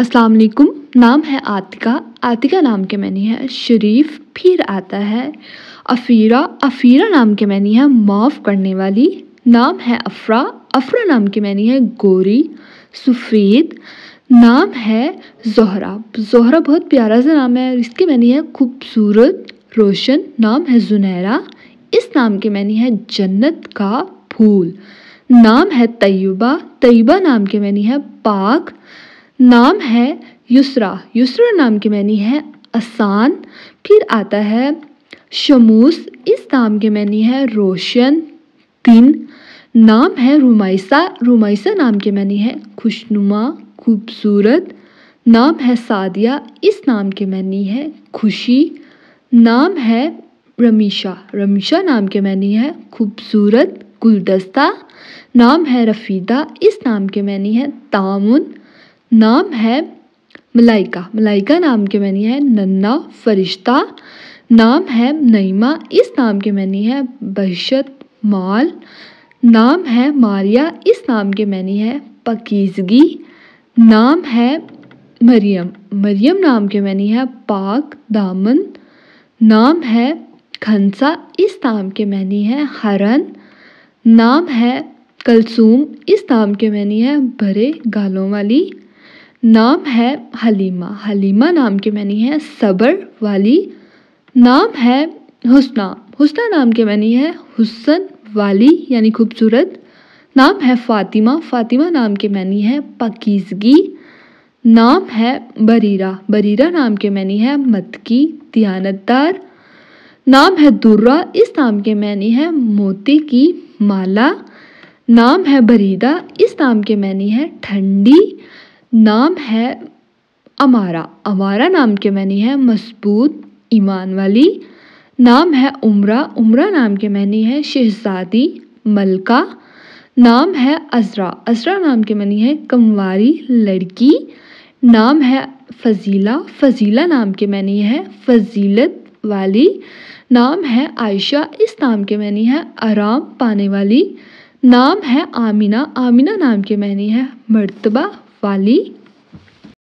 अस्सलाम वालेकुम नाम है आतिका आतिका नाम के मैनी है शरीफ फिर आता है अफीरा अफीरा नाम के मैनी है माफ़ करने वाली नाम है अफरा अफरा नाम के मैनी है गोरी सफ़ेद नाम है जोहरा जोहरा बहुत प्यारा सा नाम है और इसके मैनी है खूबसूरत रोशन नाम है जुनैरा इस नाम के मैनी है जन्नत का फूल नाम है तय्युबा तयबा नाम के मैनी है पाक नाम है युसरा युसरा नाम के मैनी है आसान फिर आता है शमूस इस नाम के मैनी है रोशन तीन नाम है रुमाइसा रुमाइसा नाम के मैनी है खुशनुमा खूबसूरत नाम है सादिया इस नाम के मैनी है खुशी नाम है रमीशा रमीशा नाम के मैनी है खूबसूरत गुलदस्ता नाम है रफ़ीदा इस नाम के मैनी है तामुन नाम है मलाइका मलाइका नाम के मैनी है नन्ना फरिश्ता नाम है नईमा इस नाम के मैनी है बहशत माल नाम है मारिया इस नाम के मैनी है पकीजगी नाम है मरियम मरियम नाम के मैनी है पाक दामन नाम है खंसा इस नाम के मैनी है हरन नाम है कलसूम इस नाम के मैनी है भरे गालों वाली नाम है हलीमा हलीमा नाम के मैनी है सबर वाली नाम है हुस्ना हुस्ना नाम के मैनी है हुसन वाली यानी खूबसूरत नाम है फ़ातिमा फ़ातिमा नाम के मैनी है पकीजगी नाम है बरीरा बरीरा नाम के मैनी है मतकी दयानतदार नाम है दुर्रा इस नाम के मैनी है मोती की माला नाम है बरीदा इस नाम के मैनी है ठंडी नाम है अमारा अमारा नाम के मैनी है मजबूत ईमान वाली नाम है उम्रा उमरा नाम के मानी है शहजादी मलका नाम है अजरा अजरा नाम के मानी है कमवारी लड़की नाम है फजीला फजीला नाम के मैनी है फजीलत वाली नाम है आयशा इस नाम के मैनी है आराम पाने वाली नाम है आमिना आमिना नाम के मानी है मर्तबा वाली